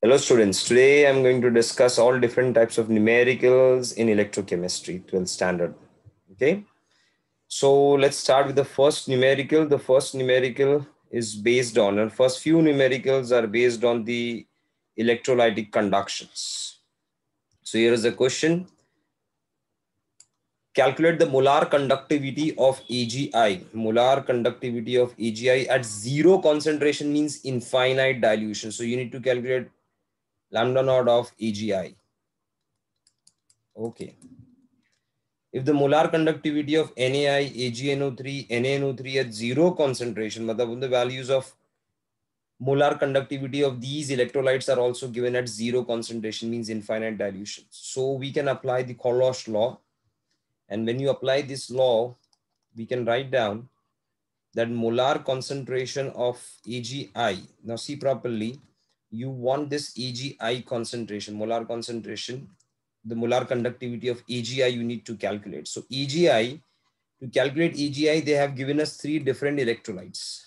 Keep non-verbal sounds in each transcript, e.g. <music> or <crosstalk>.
Hello students, today I'm going to discuss all different types of numericals in electrochemistry, 12 standard, okay? So let's start with the first numerical. The first numerical is based on, and first few numericals are based on the electrolytic conductions. So here is the question. Calculate the molar conductivity of AGI. Molar conductivity of AGI at zero concentration means infinite dilution. So you need to calculate lambda naught of EGI. Okay. If the molar conductivity of NAI, AgNO3, NaNO3 at zero concentration, the values of molar conductivity of these electrolytes are also given at zero concentration means infinite dilution. So we can apply the Kolosh law. And when you apply this law, we can write down that molar concentration of AgI. Now see properly, you want this AGI concentration, molar concentration, the molar conductivity of AGI you need to calculate. So AGI, to calculate AGI, they have given us three different electrolytes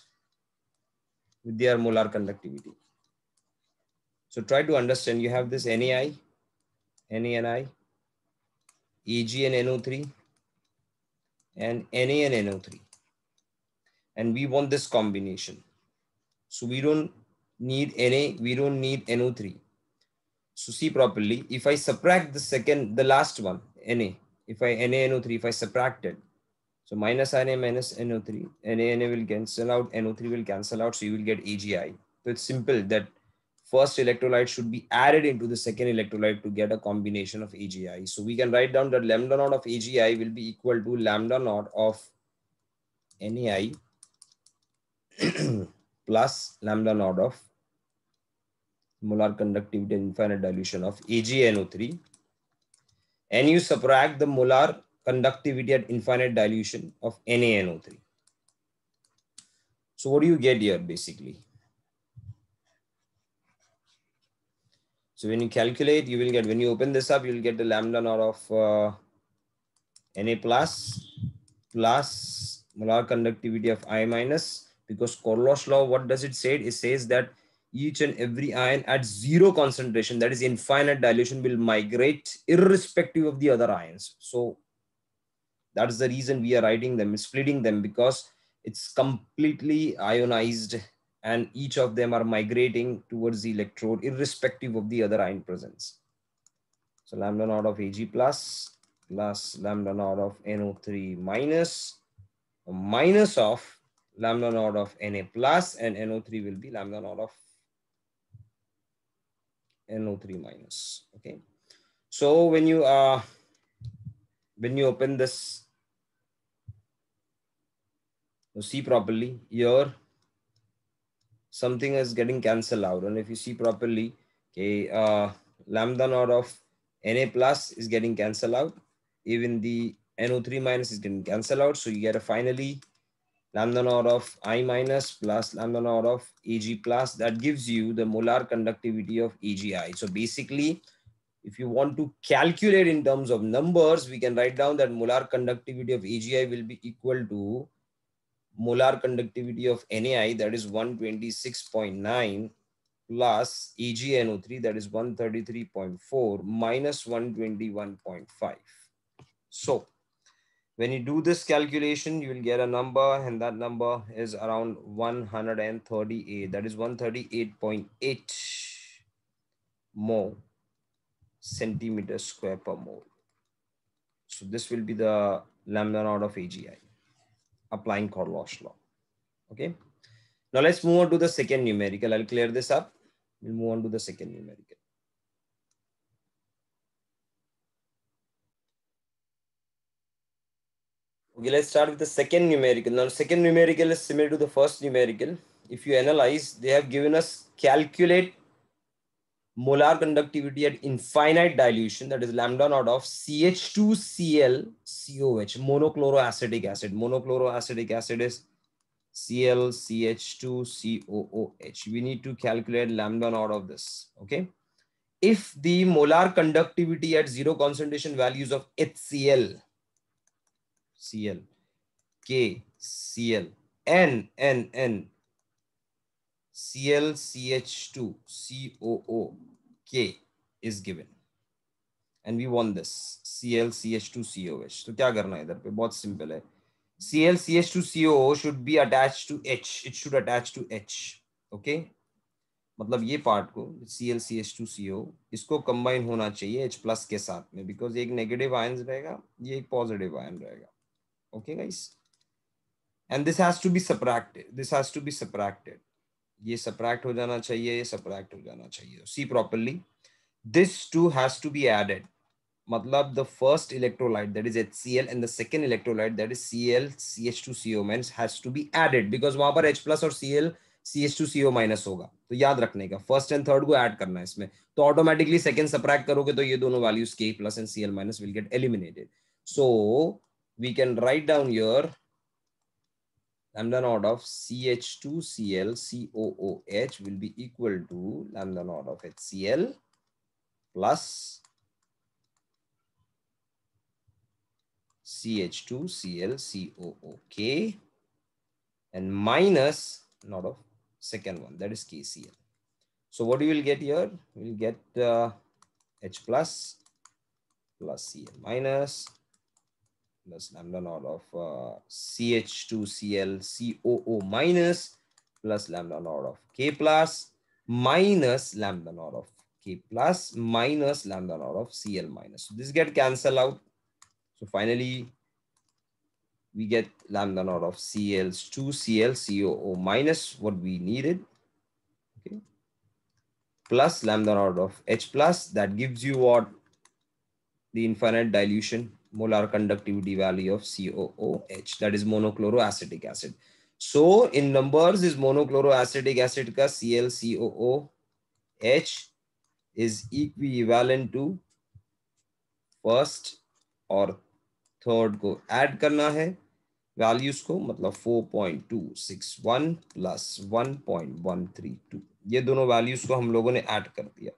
with their molar conductivity. So try to understand, you have this NAI, NANI, Ag and NO3, and Na and NO3. And we want this combination. So we don't need NA, we don't need NO3. So see properly, if I subtract the second, the last one, Na, if I Na No 3 if I subtract it, so minus Na minus NO3, Na, Na will cancel out, NO3 will cancel out, so you will get AGI. So it's simple that first electrolyte should be added into the second electrolyte to get a combination of AGI. So we can write down that lambda naught of AGI will be equal to lambda naught of NAI <clears throat> plus lambda naught of molar conductivity and infinite dilution of AgNO3 and you subtract the molar conductivity at infinite dilution of NaNO3. So what do you get here basically? So when you calculate, you will get, when you open this up, you'll get the lambda naught of uh, Na plus plus molar conductivity of I minus because Korlos law, what does it say? It says that each and every ion at zero concentration, that is infinite dilution, will migrate irrespective of the other ions. So that is the reason we are writing them, splitting them because it's completely ionized and each of them are migrating towards the electrode irrespective of the other ion presence. So lambda naught of Ag plus plus lambda naught of NO3 minus minus of lambda naught of Na plus and NO3 will be lambda naught of NO3 minus. Okay. So when you uh, when you open this, you see properly your something is getting cancelled out, and if you see properly, okay, uh, lambda naught of Na plus is getting cancelled out, even the NO3 minus is getting cancelled out. So you get a finally lambda naught of I minus plus lambda naught of Eg plus, that gives you the molar conductivity of EGI. So basically, if you want to calculate in terms of numbers, we can write down that molar conductivity of EGI will be equal to molar conductivity of NAI, that is 126.9 plus EgNO3, that is 133.4 minus 121.5. So when you do this calculation, you will get a number and that number is around 138. That is 138.8 mole centimeter square per mole. So this will be the lambda naught of AGI, applying Korlosh law. Okay. Now let's move on to the second numerical. I'll clear this up. We'll move on to the second numerical. Okay, let's start with the second numerical. Now, second numerical is similar to the first numerical. If you analyze, they have given us calculate molar conductivity at infinite dilution, that is lambda naught of CH2ClCOH, monochloroacetic acid. Monochloroacetic acid is ClCH2COOH. We need to calculate lambda naught of this, okay? If the molar conductivity at zero concentration values of HCl C L के C L N N N C L C H two C O O K is given and we want this C L C H two C O H तो क्या करना है इधर पे बहुत simple है C L C H two C O should be attach to H it should attach to H okay मतलब ये पार्ट को C L C H two C O इसको कंबाइन होना चाहिए एच प्लस के साथ में बिकॉज एक नेगेटिव आयन रहेगा ये एक पॉजिटिव आयन रहेगा okay guys and this has to be subtracted this has to be subtracted ये subtract हो जाना चाहिए ये subtract हो जाना चाहिए see properly this two has to be added मतलब the first electrolyte that is HCl and the second electrolyte that is Cl CH2CO minus has to be added because वहां पर H plus और Cl CH2CO minus होगा तो याद रखने का first and third को add करना है इसमें तो automatically second subtract करोगे तो ये दोनों values K plus and Cl minus will get eliminated so we can write down here lambda naught of CH2ClCOOH will be equal to lambda naught of HCl plus CH2ClCOOK and minus not of second one that is KCl. So what you will get here? We'll get uh, H plus plus Cl minus plus lambda naught of uh, CH2ClCOO minus plus lambda naught of K plus minus lambda naught of K plus minus lambda naught of Cl minus. So this get cancel out. So finally, we get lambda naught of Cl2ClCOO minus what we needed. Okay. Plus lambda naught of H plus that gives you what? The infinite dilution molar conductivity value of COOH that is monochloroacetic acid. So in numbers is monochloroacetic acid ka ClCOOH is equivalent to first or third को add करना है values को मतलब 4.261 plus 1.132 ये दोनों values को हम लोगों ने ऐड कर दिया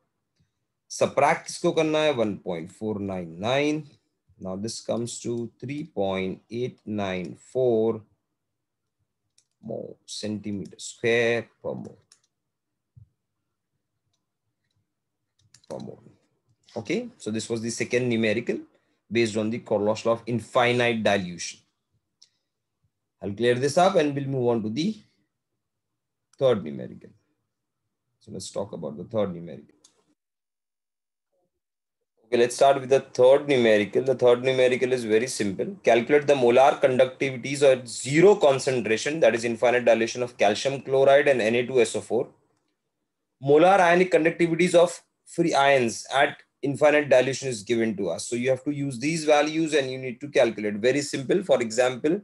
सप्रैक्ट इसको करना है 1.499 Now this comes to 3.894 more centimeter square per mole. Per mole. Okay, so this was the second numerical based on the Korlos law of infinite dilution. I'll clear this up and we'll move on to the third numerical. So let's talk about the third numerical. Okay, let's start with the third numerical. The third numerical is very simple. Calculate the molar conductivities at zero concentration, that is infinite dilution of calcium chloride and Na2SO4. Molar ionic conductivities of free ions at infinite dilution is given to us. So you have to use these values and you need to calculate. Very simple. For example,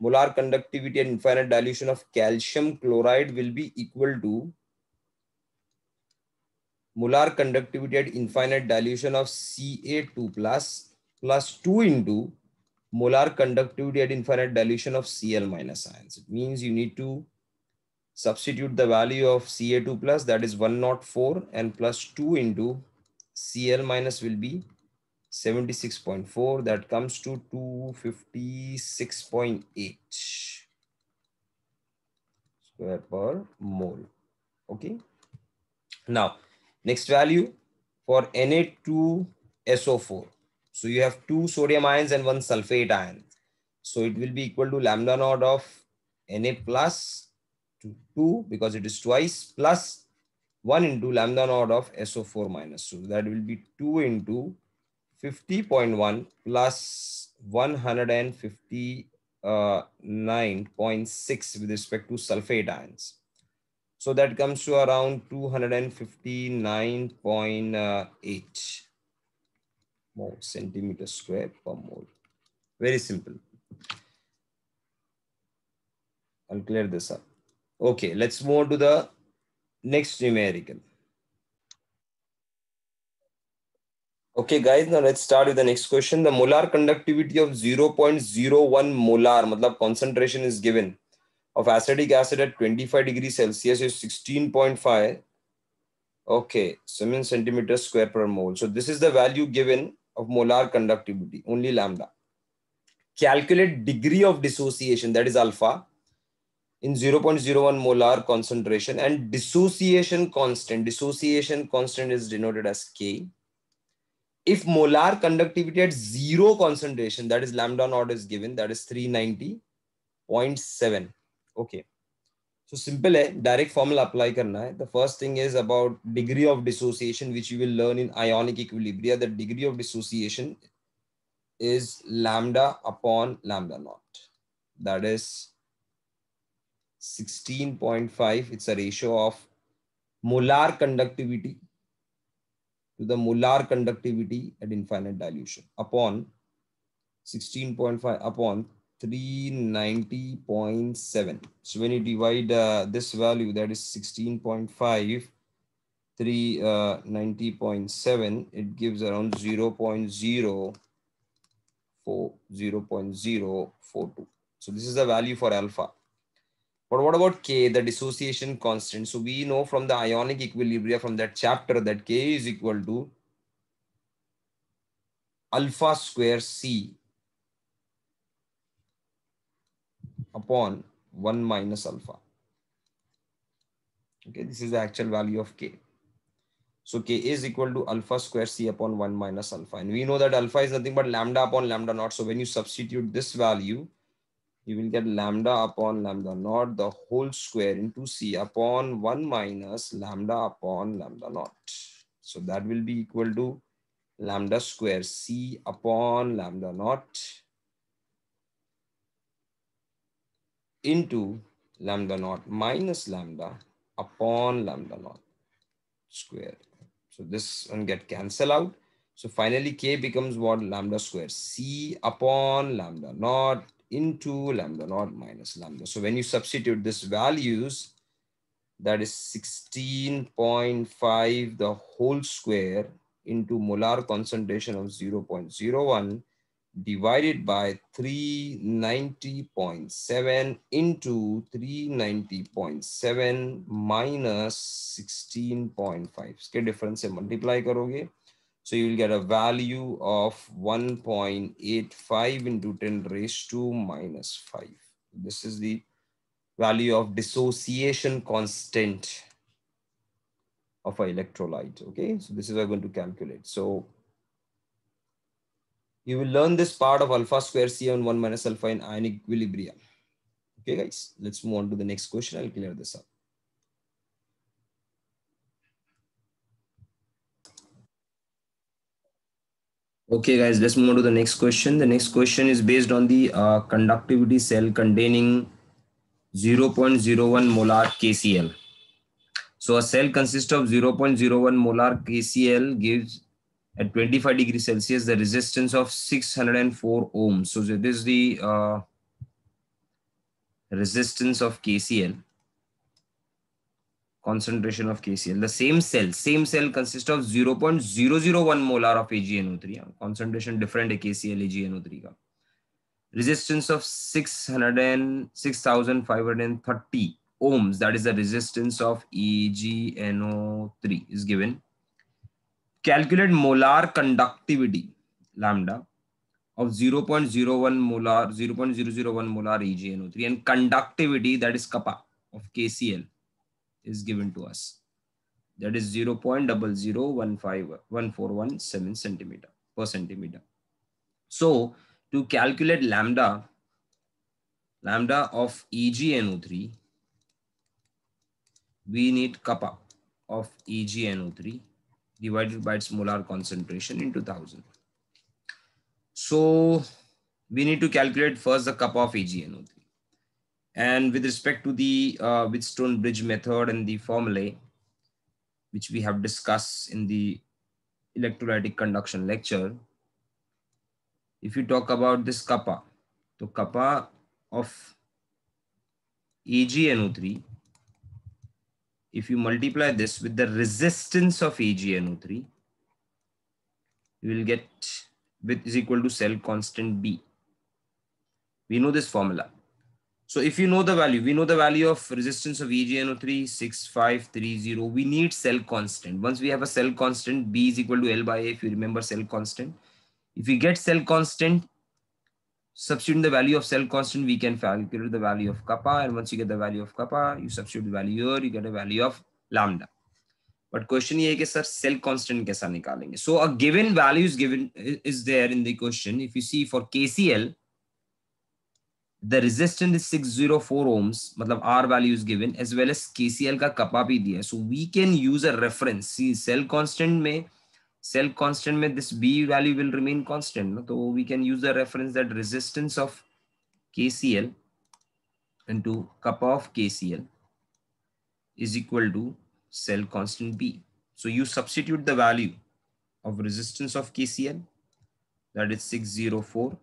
molar conductivity at infinite dilution of calcium chloride will be equal to molar conductivity at infinite dilution of Ca2 plus plus 2 into molar conductivity at infinite dilution of Cl minus ions. It means you need to substitute the value of Ca2 plus that is 104 and plus 2 into Cl minus will be 76.4 that comes to 256.8 square per mole. Okay. Now, Next value for Na2SO4. So you have two sodium ions and one sulfate ion. So it will be equal to lambda naught of Na plus 2 because it is twice plus 1 into lambda naught of SO4 minus. So that will be 2 into 50.1 plus 159.6 uh, with respect to sulfate ions. So that comes to around 259.8 more centimeter square per mole. Very simple. I'll clear this up. Okay, let's move on to the next numerical. Okay guys, now let's start with the next question. The molar conductivity of 0.01 molar, matlab concentration is given of acetic acid at 25 degrees Celsius is 16.5. Okay, so means centimeter square per mole. So this is the value given of molar conductivity, only lambda. Calculate degree of dissociation, that is alpha, in 0.01 molar concentration and dissociation constant. Dissociation constant is denoted as K. If molar conductivity at zero concentration, that is lambda naught is given, that is 390.7 okay so simple है eh, direct formula apply करना है the first thing is about degree of dissociation which you will learn in ionic equilibria the degree of dissociation is lambda upon lambda naught that is 16.5 it's a ratio of molar conductivity to the molar conductivity at infinite dilution upon 16.5 upon 390.7. So when you divide uh, this value, that is 16.5, 390.7, uh, it gives around 0 0.0 0 0.042. So this is the value for alpha. But what about K, the dissociation constant? So we know from the ionic equilibria from that chapter that K is equal to alpha square C upon 1 minus alpha. Okay, this is the actual value of k. So k is equal to alpha square c upon 1 minus alpha. And we know that alpha is nothing but lambda upon lambda naught. So when you substitute this value, you will get lambda upon lambda naught, the whole square into c upon 1 minus lambda upon lambda naught. So that will be equal to lambda square c upon lambda naught into lambda naught minus lambda upon lambda naught square. So this one get cancel out. So finally K becomes what lambda square C upon lambda naught into lambda naught minus lambda. So when you substitute this values, that is 16.5 the whole square into molar concentration of 0 0.01 divided by 390.7 into 390.7 minus 16.5 इसके difference से multiply करोगे so you will get a value of 1.85 into 10 raised to minus 5 this is the value of dissociation constant of an electrolyte okay so this is what i'm going to calculate so you will learn this part of alpha square C on 1 minus alpha in ion equilibrium. Okay, guys, let's move on to the next question. I'll clear this up. Okay, guys, let's move on to the next question. The next question is based on the uh, conductivity cell containing 0.01 molar KCl. So a cell consists of 0.01 molar KCl gives at 25 degrees Celsius, the resistance of 604 ohms. So this is the uh, resistance of KCl, concentration of KCl. The same cell, same cell consists of 0.001 molar of AgNO3. Concentration different KCl AgNO3 Resistance of 600 ohms. That is the resistance of AgNO3 is given. Calculate molar conductivity lambda of 0.01 molar, 0.001 molar EGNO3 and conductivity that is kappa of KCl is given to us. That is 0.0015147 centimeter per centimeter. So to calculate lambda, lambda of EGNO3, we need kappa of EGNO3 divided by its molar concentration into 1000. So we need to calculate first the cup of AgNO3. And with respect to the uh, Whitstone bridge method and the formulae, which we have discussed in the electrolytic conduction lecture, if you talk about this kappa, so kappa of AgNO3 if you multiply this with the resistance of AgNO3, you will get which is equal to cell constant B. We know this formula. So if you know the value, we know the value of resistance of EGNO3, 6530. We need cell constant. Once we have a cell constant, B is equal to L by A, if you remember cell constant. If we get cell constant, substitute the value of cell constant, we can calculate the value of kappa. And once you get the value of kappa, you substitute the value here, you get a value of lambda. But question ye hai ki sir cell constant कैसा nikalenge so a given value is given is there in the question if you see for kcl the resistance is 604 ohms matlab r value is given as well as kcl ka kappa bhi diya so we can use a reference see cell constant mein cell constant में this B value will remain constant no? so we can use the reference that resistance of KCl into kappa of KCl is equal to cell constant B. So you substitute the value of resistance of KCl that is 604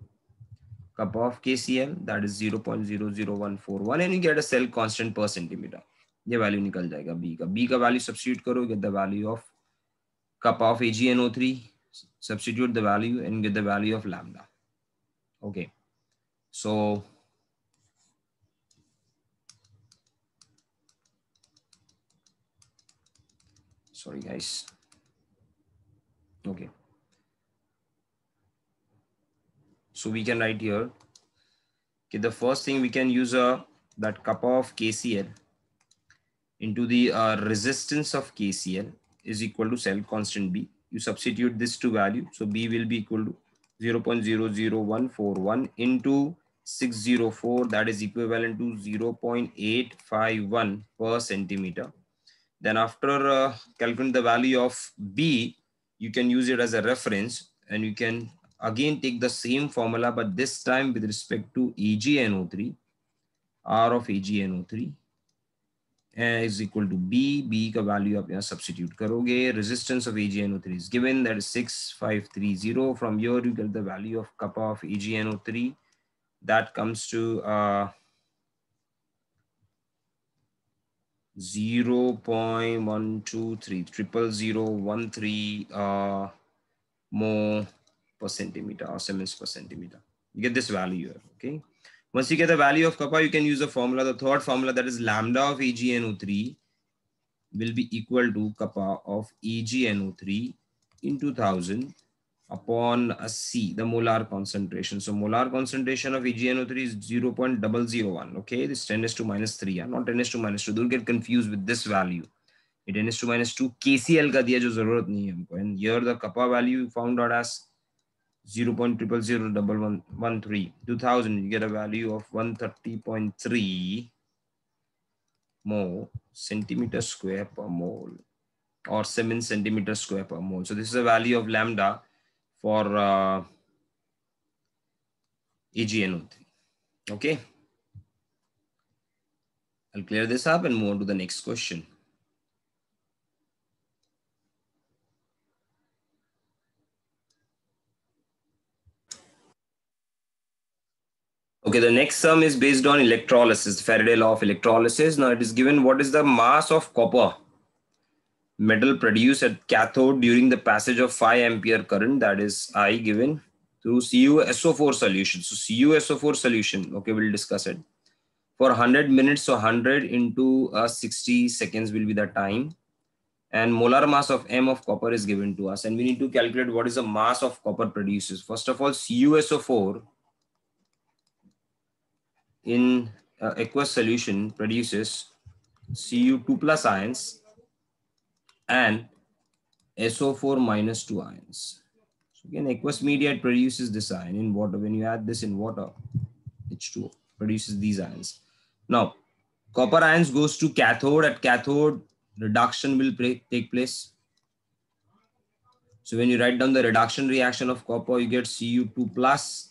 kappa of KCl that is 0 0.00141 and you get a cell constant per centimeter. ये value निकल जाएगा B का B का value substitute करो get the value of cup of AgNO3, substitute the value and get the value of lambda. Okay, so sorry guys. Okay. So we can write here, okay, the first thing we can use a, uh, that cup of KCl into the uh, resistance of KCl is equal to cell constant B. You substitute this to value. So B will be equal to 0 0.00141 into 604 that is equivalent to 0 0.851 per centimeter. Then after uh, calculating the value of B, you can use it as a reference and you can again take the same formula, but this time with respect to AgNO3, R of AgNO3 is equal to b b का value आप यहाँ substitute करोगे Resistance of AgNO3 is given that is 6530 from here you get the value of kappa of AgNO3 that comes to uh, 0.123 triple zero one three uh, more per centimeter or semis per centimeter you get this value here okay once you get the value of kappa, you can use the formula, the third formula that is lambda of AgNO3 will be equal to kappa of AgNO3 in 2000 upon a C, the molar concentration. So molar concentration of AgNO3 is 0.001. Okay, this 10 is to minus 3, yeah? not 10 is to minus 2. Don't get confused with this value. It 10 is to minus 2 KCL ka diya jo zarurat nahi hai And here the kappa value found out as 0 you get a value of 130.3 mole centimeter square per mole or 7 centimeter square per mole so this is a value of lambda for uh, AgNO3 okay I'll clear this up and move on to the next question Okay, the next sum is based on electrolysis, Faraday law of electrolysis. Now it is given what is the mass of copper metal produced at cathode during the passage of 5 ampere current, that is I given through CuSO4 solution. So CuSO4 solution, okay, we'll discuss it. For 100 minutes, so 100 into uh, 60 seconds will be the time. And molar mass of M of copper is given to us. And we need to calculate what is the mass of copper produces. First of all, CuSO4 in uh, aqueous solution produces Cu2 plus ions and SO4 minus 2 ions. So again, aqueous media produces this ion in water. When you add this in water, H2O produces these ions. Now, copper ions goes to cathode. At cathode, reduction will take place. So when you write down the reduction reaction of copper, you get Cu2 plus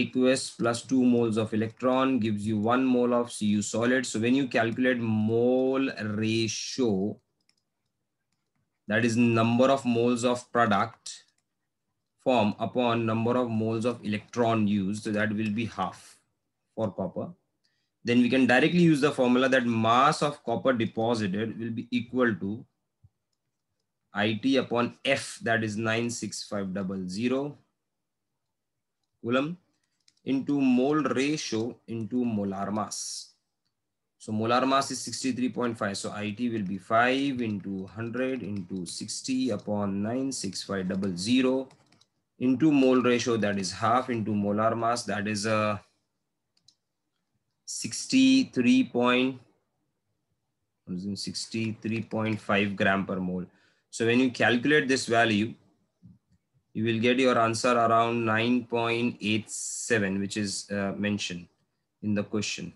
aqueous plus 2 moles of electron gives you 1 mole of Cu solid. So when you calculate mole ratio, that is number of moles of product form upon number of moles of electron used, so that will be half for copper. Then we can directly use the formula that mass of copper deposited will be equal to IT upon F, that is 96500 coulomb into mole ratio into molar mass. So molar mass is 63.5. So IT will be 5 into 100 into 60 upon 96500 into mole ratio that is half into molar mass that is a uh, 63.5 gram per mole. So when you calculate this value, you will get your answer around 9.87, which is uh, mentioned in the question.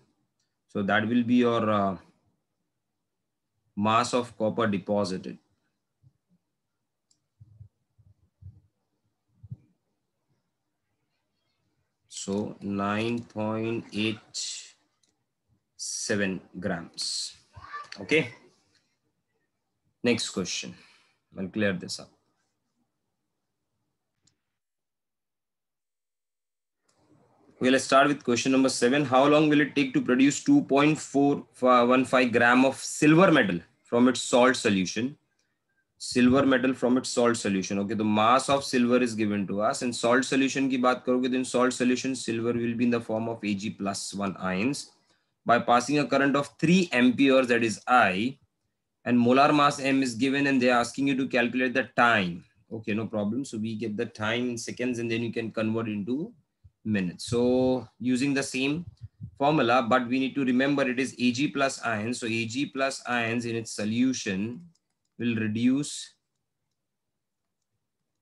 So that will be your uh, mass of copper deposited. So 9.87 grams. Okay. Next question. I'll clear this up. Okay, let's start with question number seven. How long will it take to produce 2.415 gram of silver metal from its salt solution? Silver metal from its salt solution. Okay, the mass of silver is given to us. And salt solution ki baat karoge, then salt solution silver will be in the form of Ag plus one ions by passing a current of 3 amperes, that is I, and molar mass M is given, and they're asking you to calculate the time. Okay, no problem. So we get the time in seconds, and then you can convert into minutes. So using the same formula, but we need to remember it is Ag plus ions. So Ag plus ions in its solution will reduce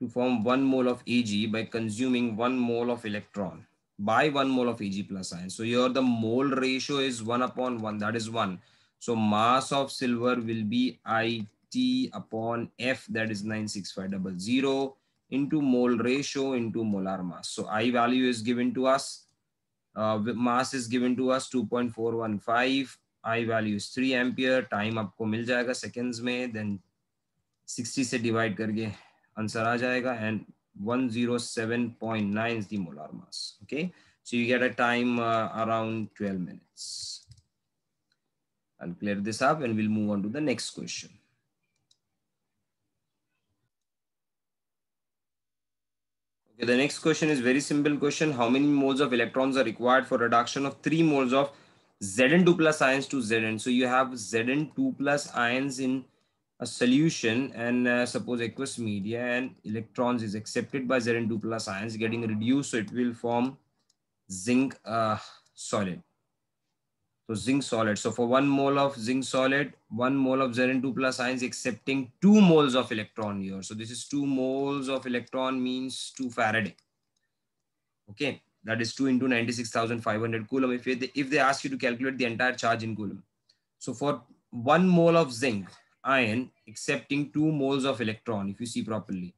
to form one mole of Ag by consuming one mole of electron by one mole of Ag plus ions. So here the mole ratio is one upon one, that is one. So mass of silver will be IT upon F that is 96500 into mole ratio into molar mass. So I value is given to us. Uh, mass is given to us 2.415. I value is 3 ampere time. आपको मिल जाएगा seconds. may then 60 से divide करके answer आ जाएगा and 107.9 is the molar mass. Okay, so you get a time uh, around 12 minutes. I'll clear this up and we'll move on to the next question. The next question is very simple question. How many moles of electrons are required for reduction of 3 moles of Zn2 plus ions to Zn? So you have Zn2 plus ions in a solution and uh, suppose aqueous media and electrons is accepted by Zn2 plus ions getting reduced. So it will form zinc uh, solid. So zinc solid. So for one mole of zinc solid, one mole of zn 2 plus ions accepting two moles of electron here. So this is two moles of electron means two Faraday. Okay, that is two into 96,500 coulomb. If, they, if they ask you to calculate the entire charge in coulomb. So for one mole of zinc ion accepting two moles of electron, if you see properly,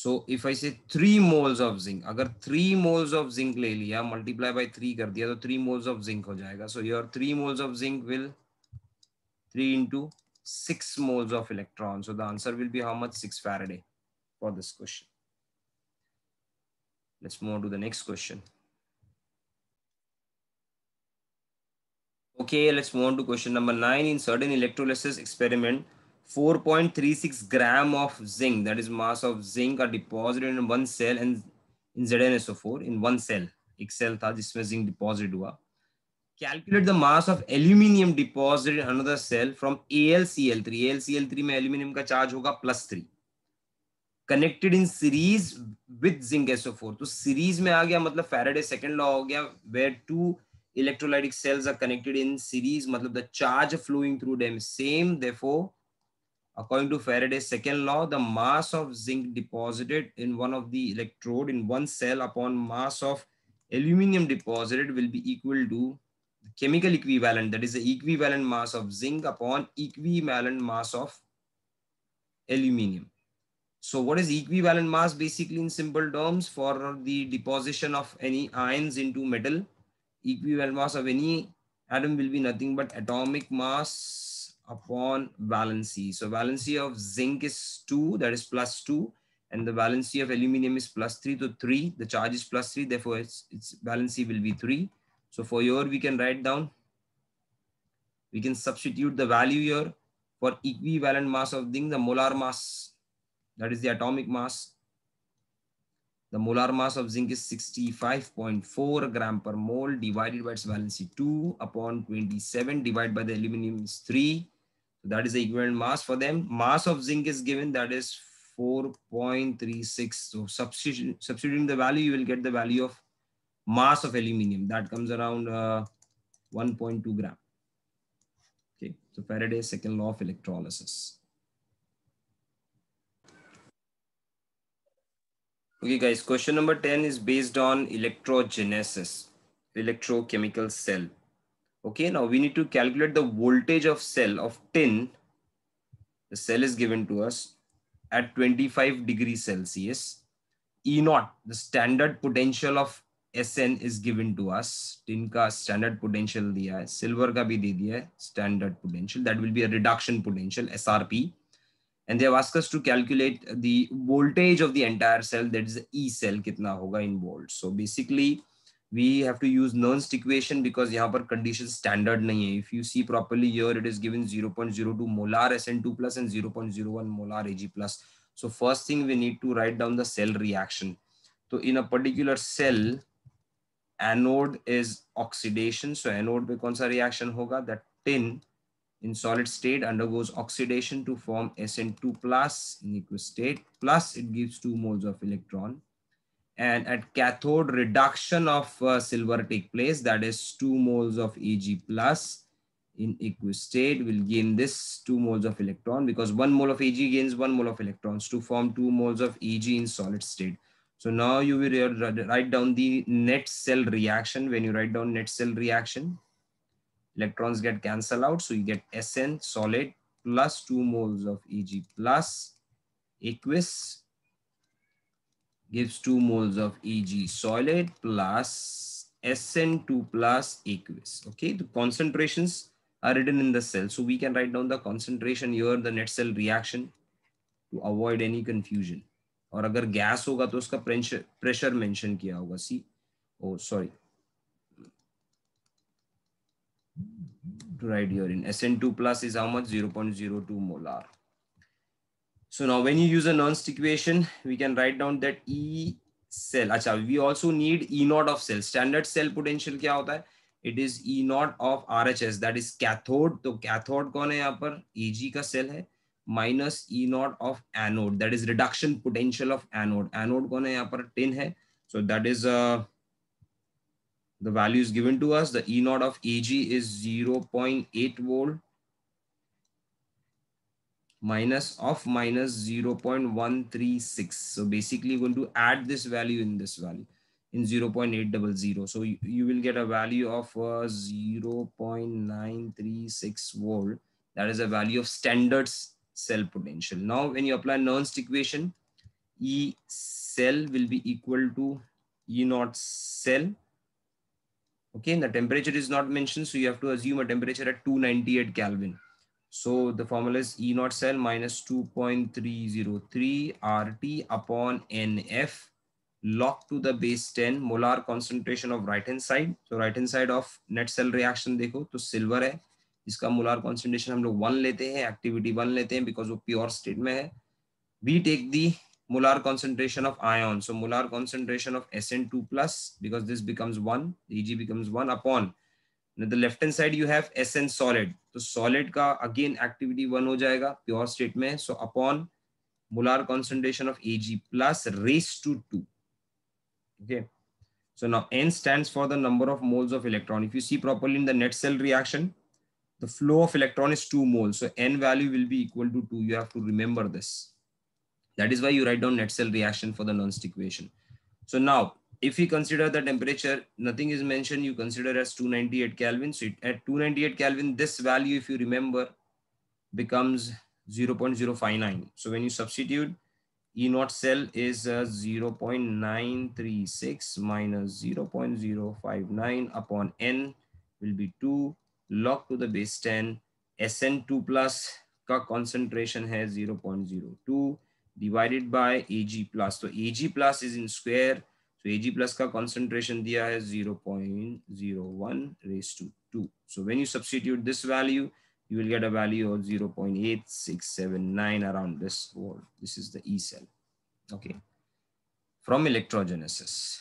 so if I say three moles of zinc, अगर three moles of zinc ले लिया multiply by three कर दिया तो three moles of zinc हो जाएगा. So your three moles of zinc will three into six moles of electron. So the answer will be how much? Six Faraday for this question. Let's move on to the next question. Okay, let's move on to question number nine. In certain electrolysis experiment, 4.36 gram of zinc, that is mass of zinc, are deposited in one cell and in ZnSO4 in one cell. ek cell tha jisme zinc deposit hua calculate the mass of aluminium deposited in another cell from AlCl3 AlCl3 mein aluminium ka charge hoga plus 3 connected in series with zinc SO4 तो series में आ गया मतलब Faraday second law हो गया where two electrolytic cells are connected in series मतलब the charge flowing through them same therefore According to Faraday's second law, the mass of zinc deposited in one of the electrode in one cell upon mass of aluminum deposited will be equal to the chemical equivalent, that is the equivalent mass of zinc upon equivalent mass of aluminum. So what is equivalent mass basically in simple terms for the deposition of any ions into metal? Equivalent mass of any atom will be nothing but atomic mass upon valency. So valency of zinc is 2, that is plus 2. And the valency of aluminum is plus 3 to 3. The charge is plus 3, therefore its, its valency will be 3. So for your, we can write down, we can substitute the value here for equivalent mass of zinc, the molar mass, that is the atomic mass. The molar mass of zinc is 65.4 gram per mole divided by its valency 2 upon 27 divided by the aluminum is 3 that is the equivalent mass for them. Mass of zinc is given, that is 4.36. So substituting, substituting the value, you will get the value of mass of aluminium. That comes around uh, 1.2 gram. Okay, so Faraday's second law of electrolysis. Okay, guys, question number 10 is based on electrogenesis, electrochemical cell. Okay, now we need to calculate the voltage of cell of tin. The cell is given to us at 25 degrees Celsius. E naught, the standard potential of SN is given to us. Tin ka standard potential diya hai. Silver ka bhi diya hai. Standard potential. That will be a reduction potential, SRP. And they have asked us to calculate the voltage of the entire cell. That is the E cell kitna hoga in volts. So basically, we have to use Nernst equation because यहाँ पर condition standard नहीं है. If you see properly here, it is given 0.02 molar SN2 plus and 0.01 molar Ag plus. So first thing we need to write down the cell reaction. So in a particular cell, anode is oxidation. So anode पे कौन सा reaction होगा? The tin in solid state undergoes oxidation to form SN2 plus in aqueous state. Plus it gives two moles of electron. and at cathode reduction of uh, silver take place that is 2 moles of Ag plus in equistate will gain this 2 moles of electron because 1 mole of Ag gains 1 mole of electrons to form 2 moles of Ag in solid state. So now you will write down the net cell reaction. When you write down net cell reaction, electrons get cancelled out. So you get Sn solid plus 2 moles of Ag plus aqueous gives two moles of Ag solid plus SN2 plus aqueous. Okay, the concentrations are written in the cell. So we can write down the concentration here, the net cell reaction to avoid any confusion. और अगर gas होगा तो उसका pressure pressure mention किया होगा C O sorry to write here in SN2 plus is how much 0.02 molar. So now when you use a non-stick equation, we can write down that E cell. Acha, we also need E not of cell. Standard cell potential kya hota hai It is E not of RHS. That is cathode. to cathode kon hai yahan par Ag ka cell hai Minus E not of anode. That is reduction potential of anode. Anode kon hai yahan par Tin hai So that is a uh, the value is given to us. The E not of Ag is 0.8 volt. minus of minus 0 0.136. So basically you're going to add this value in this value in 0 0.800. So you, you will get a value of uh, 0 0.936 volt. That is a value of standard cell potential. Now when you apply Nernst equation, E cell will be equal to E naught cell. Okay, and the temperature is not mentioned. So you have to assume a temperature at 298 Kelvin. So the formula is E naught cell minus 2.303 RT upon NF log to the base 10 molar concentration of right hand side. So right hand side of net cell reaction देखो तो silver है इसका molar concentration हम लोग one लेते हैं activity one लेते हैं because वो pure state में है We take the molar concentration of ion. So molar concentration of SN2 plus because this becomes 1, Eg becomes 1 upon the left-hand side you have S solid so solid solid again activity one one हो pure state. State में so upon molar concentration of A G plus okay so now n stands for the number of moles of electron if you see properly in the net cell reaction the flow of electron is 2 moles so n value will be equal to 2 you have to remember this that is why you write down net cell reaction for the nernst equation so now if you consider the temperature, nothing is mentioned, you consider as 298 Kelvin. So it, at 298 Kelvin, this value, if you remember, becomes 0 0.059. So when you substitute, E naught cell is uh, 0 0.936 minus 0 0.059 upon N will be 2 log to the base 10. SN2 plus ka concentration has 0 0.02 divided by Ag plus. So Ag plus is in square so Ag plus का concentration दिया है 0.01 raised to 2. So when you substitute this value, you will get a value of 0.8679 around this wall. This is the E cell. Okay. From electrogenesis.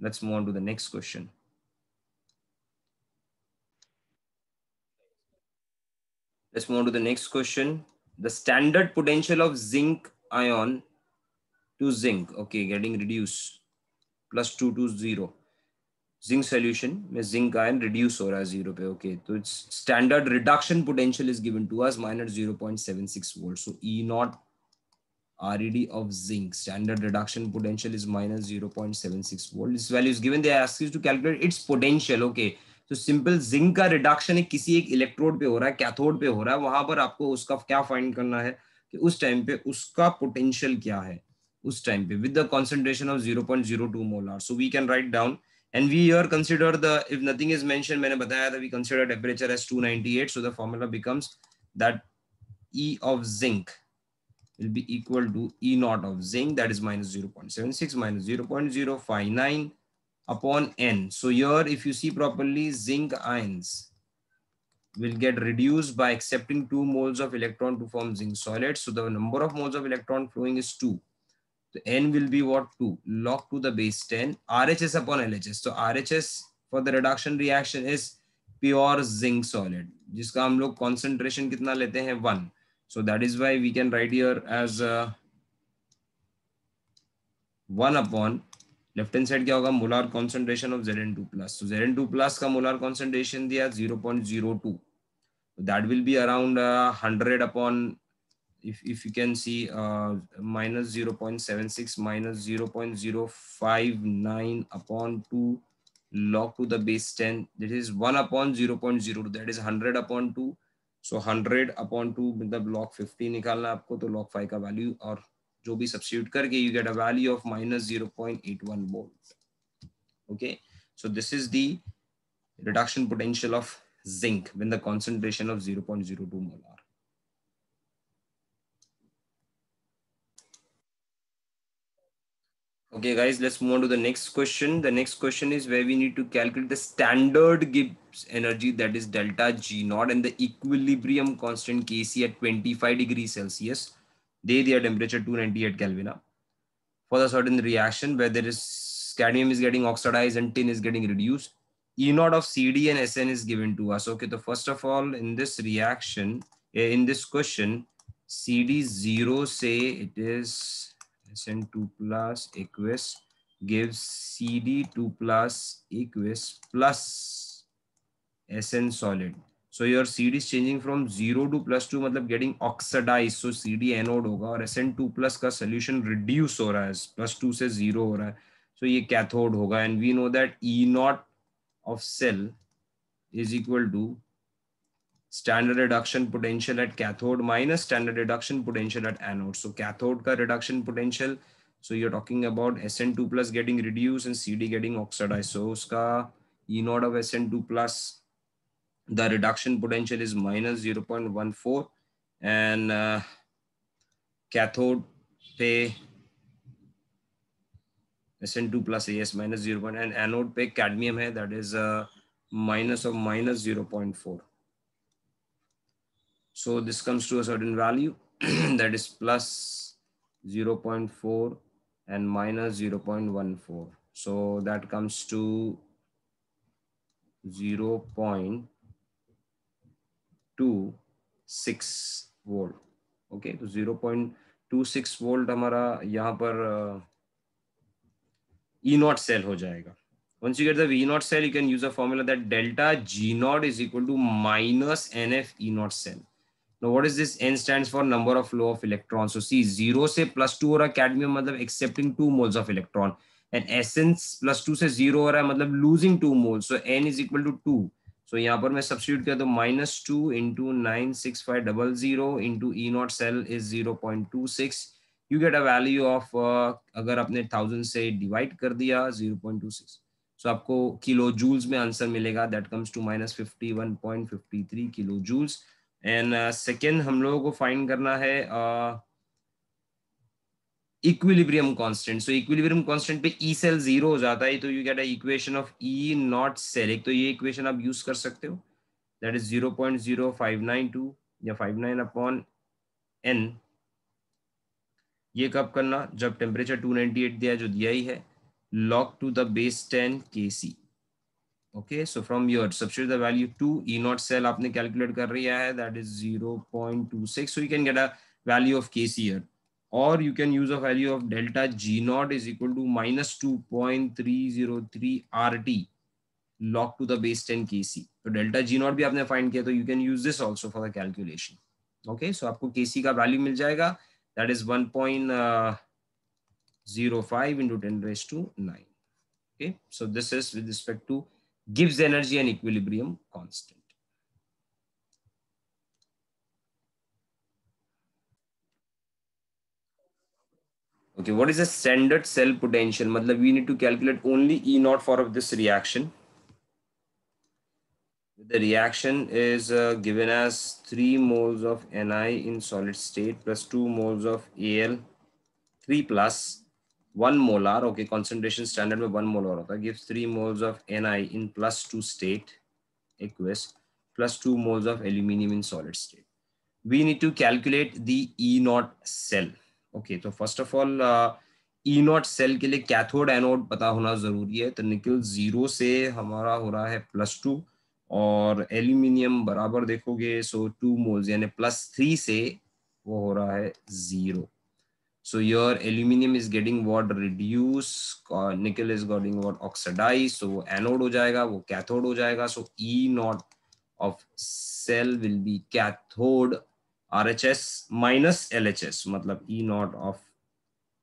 Let's move on to the next question. Let's move on to the next question. The standard potential of zinc ion to zinc, okay, getting reduced plus two two zero zinc solution में zinc ion reduce हो रहा है zero पे okay तो its standard reduction potential is given to us minus zero point seven six volt so E naught of RED of zinc standard reduction potential is minus 0.76 volt this value is given they ask you to calculate its potential okay तो simple zinc का reduction है किसी एक electrode पे हो रहा है cathode पे हो रहा है वहां पर आपको उसका क्या फाइंड करना है कि उस टाइम पे उसका पोटेंशियल क्या है with the concentration of 0.02 molar so we can write down and we here consider the if nothing is mentioned maine bataya tha we consider temperature as 298 so the formula becomes that e of zinc will be equal to e naught of zinc that is minus 0.76 minus 0.059 upon n. So here, if you see properly, zinc ions will get reduced by accepting 2 moles of electron to form zinc solid. So the number of moles of electron flowing is 2. तो n will be what two log to the base ten RHS upon LHS. So RHS for the reduction reaction is pure zinc solid जिसका हम लोग concentration कितना लेते हैं one. So that is why we can write here as uh, one upon left hand side क्या होगा molar molar concentration of Zn2 plus तो two plus का molar concentration दिया zero zero point 0.02 that will be around 100 upon if, if you can see uh, minus 0 0.76 minus 0 0.059 upon 2 log to the base 10 that is 1 upon 0 0.02 that is 100 upon 2 so 100 upon 2 the log 50 निकालना आपको तो log 5 का value और जो भी substitute करके you get a value of minus minus zero point eight one volt okay reduction potential of zinc when the concentration of 0.02 molar. Okay, guys, let's move on to the next question. The next question is where we need to calculate the standard Gibbs energy that is delta G naught and the equilibrium constant Kc at 25 degrees Celsius. They their temperature 298 Kelvin. For the certain reaction where there is cadmium is getting oxidized and tin is getting reduced, E naught of CD and SN is given to us. Okay, so first of all, in this reaction, eh, in this question, CD0 say it is SN2 plus aqueous gives CD2 plus aqueous plus SN solid. So your CD is changing from 0 to plus 2 मतलब getting oxidized. So CD anode होगा और SN2 plus का solution reduce हो रहा है plus 2 से 0 हो रहा है. So ये cathode होगा and we know that E naught of cell is equal to standard reduction potential at cathode minus standard reduction potential at anode. So cathode ka reduction potential, so you're talking about SN2 plus getting reduced and CD getting oxidized. So uska E naught of SN2 plus, the reduction potential is minus 0.14 and uh, cathode pe SN2 plus AS minus 0.1 and anode pe cadmium hai that is uh, minus of minus 0.4. So this comes to a certain value <clears throat> that is plus 0.4 and minus 0.14. So that comes to 0.26 volt. Okay, तो 0.26 volt हमारा यहाँ uh, E E cell cell हो once you get the v naught cell you can use a formula that delta g naught is equal to minus nf e naught cell Now what is this? N stands for number of flow of electrons. So see zero से plus two हो रहा cadmium मतलब accepting two moles of electron and essence plus two से zero हो रहा है मतलब losing two moles. So N is equal to two. So यहाँ पर मैं substitute किया तो minus two into nine six five double zero into E not cell is zero point two six. You get a value of uh, अगर आपने thousand से divide कर दिया zero point two six. So so, आपको kilojoules में answer मिलेगा that comes to minus fifty one point fifty three kilojoules and second uh, हम लोगों को फाइंड करना है equilibrium constant so equilibrium constant पे ई सेल जीरो हो जाता है तो you get equation of E naught cell एक तो ये इक्वेशन आप यूज कर सकते हो that is zero point zero five nine two या फाइव नाइन अपॉन एन ये कब करना जब टेम्परेचर टू नाइनटी एट दिया जो दिया ही है log to the base ten K C okay so from your सबसे value to E naught cell आपने कैलकुलेट कर रही है that is zero point two six so can get a value of K C uh और you can use a value of delta G naught is equal to minus two point three zero three R T log to the base ten K C तो delta G not भी आपने find किया तो you can use this also for the calculation okay so आपको K C का value मिल जाएगा that is one point zero five into ten raise to nine okay so this is with respect to gives energy and equilibrium constant. Okay, what is the standard cell potential? Matlab, we need to calculate only E naught for this reaction. The reaction is uh, given as 3 moles of Ni in solid state plus 2 moles of Al, 3 plus one molar, okay, concentration standard में one molar होता है, gives three moles of Ni in plus two state aqueous plus two moles of aluminium in solid state. We need to calculate the E naught cell. Okay, so first of all, uh, E naught cell के लिए cathode anode पता होना जरूरी है तो निकल zero से हमारा हो रहा है प्लस टू और एल्यूमिनियम बराबर देखोगे सो टू मोल्स यानी प्लस थ्री से वो हो रहा है zero So your aluminium is getting what reduce, nickel is getting what oxidize So anode ho jayega wo cathode ho jayega So E not of cell will be cathode RHS minus LHS. matlab E not of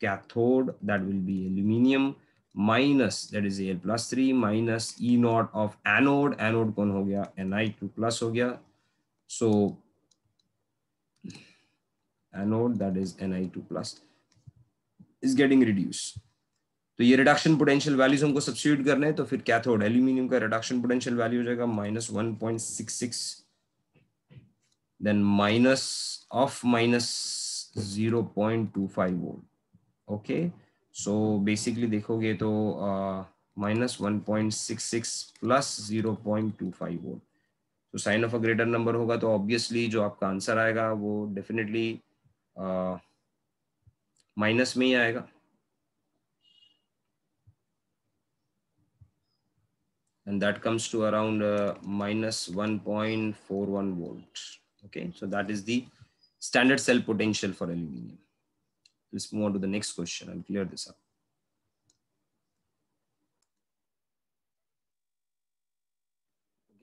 cathode that will be aluminium minus that is Al plus 3 minus E not of anode. Anode kon ho gaya ni2 plus ho gaya So anode that is ni2 plus. Is getting reduce तो ये reduction potential values हमको substitute करने हैं तो फिर cathode aluminium का reduction potential value हो जाएगा minus one point six six then minus of minus zero point two five volt okay so basically देखोगे तो minus one point six six plus zero point two five volt तो sign of a greater number होगा तो obviously जो आपका answer आएगा वो definitely uh, minus में ही आएगा and that comes to around uh, minus 1.41 volt. Okay, so that is the standard cell potential for aluminum. Let's move on to the next question. I'll clear this up.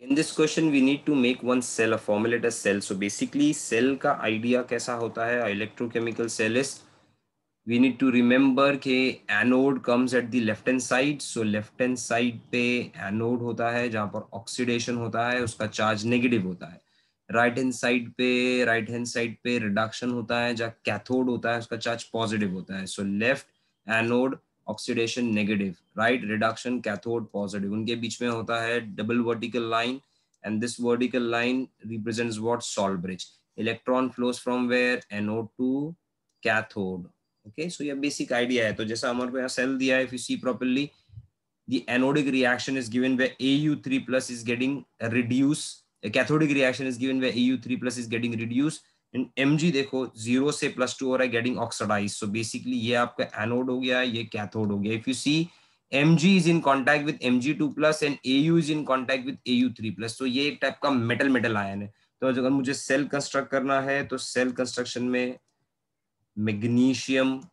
In this question, we need to make one cell, a formulate a cell. So basically, cell का idea कैसा होता है? A electrochemical cell is we need to remember के anode comes at the left hand side so left hand side पे anode होता है जहां पर ऑक्सीडेशन होता है उसका चार्ज नेगेटिव होता है राइट हैंड साइड पे राइट हैंड साइड पे रिडक्शन होता है जहाँ कैथोड होता है उसका चार्ज पॉजिटिव होता है so left anode oxidation negative right reduction cathode positive उनके बीच में होता है double vertical line and this vertical line represents what salt bridge electron flows from where anode to cathode okay so your basic idea hai to jaisa hamare ko yahan cell diya hai if you see properly the anodic reaction is given where au3 plus is getting reduced a cathodic reaction is given where au3 plus is getting reduced and mg देखो zero से plus two हो रहा है getting oxidized so basically ये आपका anode हो गया ये cathode हो गया if you see mg is in contact with mg2 plus and au is in contact with au3 plus so ये एक type का metal metal ion है तो अगर मुझे सेल कंस्ट्रक्ट करना है तो सेल कंस्ट्रक्शन में Magnesium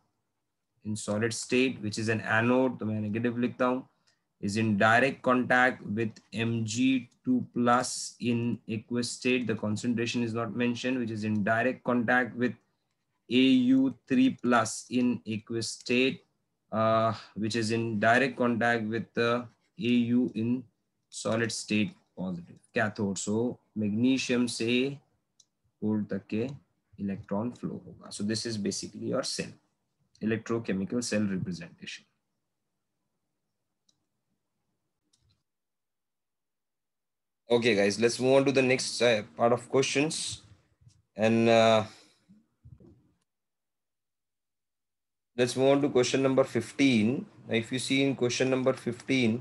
in solid state, which is an anode, तो negative लिखता is in direct contact with Mg2 plus in aqueous state. The concentration is not mentioned, which is in direct contact with Au3 plus in aqueous state, uh, which is in direct contact with the Au in solid state positive cathode. So magnesium say कोल्ड तक electron flow होगा so this is basically your cell electrochemical cell representation okay guys let's move on to the next uh, part of questions and uh, let's move on to question number 15 now, if you see in question number 15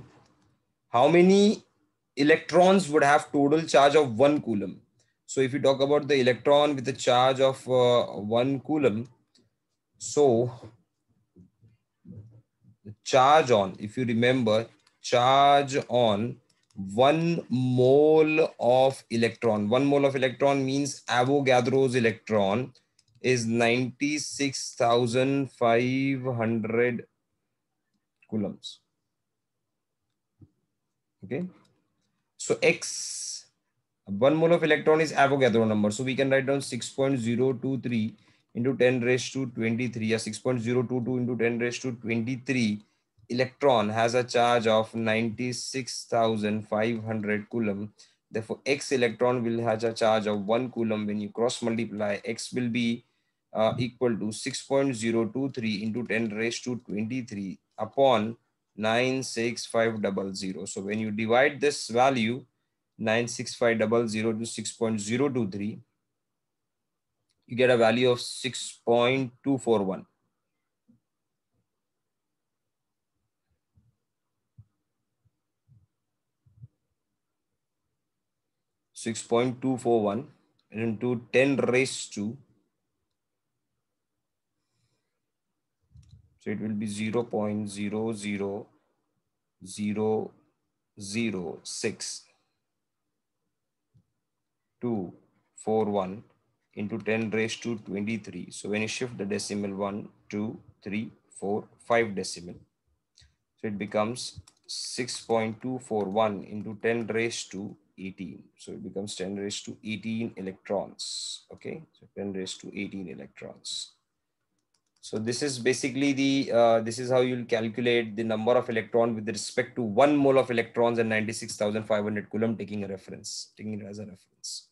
how many electrons would have total charge of one coulomb so if you talk about the electron with the charge of uh, one coulomb, so charge on, if you remember, charge on one mole of electron. One mole of electron means Avogadro's electron is 96,500 coulombs. Okay. So X one mole of electron is Avogadro number. So we can write down 6.023 into 10 raised to 23 or 6.022 into 10 raised to 23 electron has a charge of 96,500 coulomb. Therefore, x electron will have a charge of 1 coulomb. When you cross multiply, x will be uh, equal to 6.023 into 10 raised to 23 upon 96500. So when you divide this value, 96500 to 6.023, you get a value of 6.241. Six point two four one into ten raised to so it will be zero point zero zero zero zero six 241 into 10 raised to 23. So when you shift the decimal 1, 2, 3, 4, 5 decimal. So it becomes 6.241 into 10 raised to 18. So it becomes 10 raised to 18 electrons. Okay, so 10 raised to 18 electrons. So this is basically the, uh, this is how you'll calculate the number of electron with respect to one mole of electrons and 96,500 coulomb taking a reference, taking it as a reference.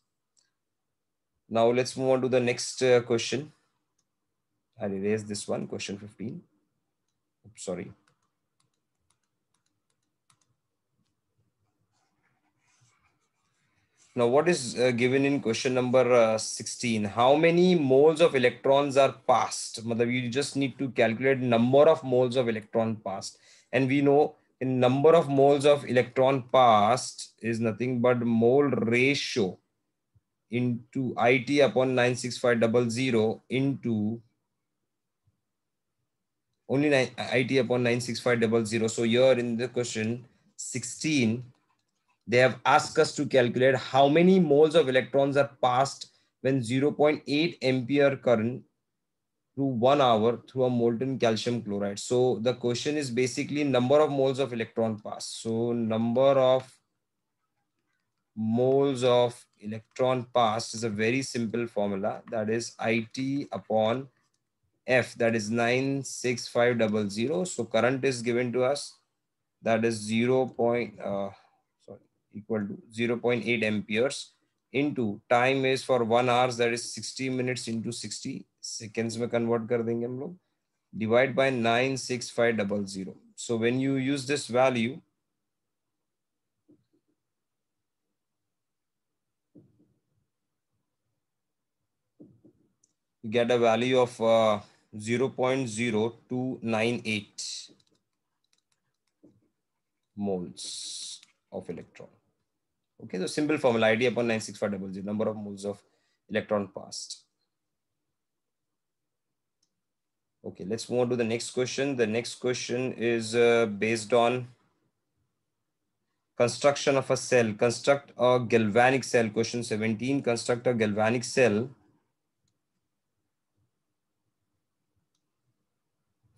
Now let's move on to the next uh, question. I'll erase this one, question 15. Oops, sorry. Now what is uh, given in question number uh, 16? How many moles of electrons are passed? Mother, you just need to calculate number of moles of electron passed. And we know in number of moles of electron passed is nothing but mole ratio into IT upon 96500 into only IT upon 96500. So here in the question 16, they have asked us to calculate how many moles of electrons are passed when 0.8 ampere current through one hour through a molten calcium chloride. So the question is basically number of moles of electron pass. So number of moles of electron passed is a very simple formula. That is IT upon F, that is 96500. So current is given to us, that is 0. Point, uh, sorry, equal to 0 0.8 amperes into time is for one hours, that is 60 minutes into 60 seconds में convert कर देंगे हम लोग divide by 96500. So when you use this value, get a value of uh, 0.0298 moles of electron. Okay, so simple formula ID upon the number of moles of electron passed. Okay, let's move on to the next question. The next question is uh, based on construction of a cell. Construct a galvanic cell. Question 17, construct a galvanic cell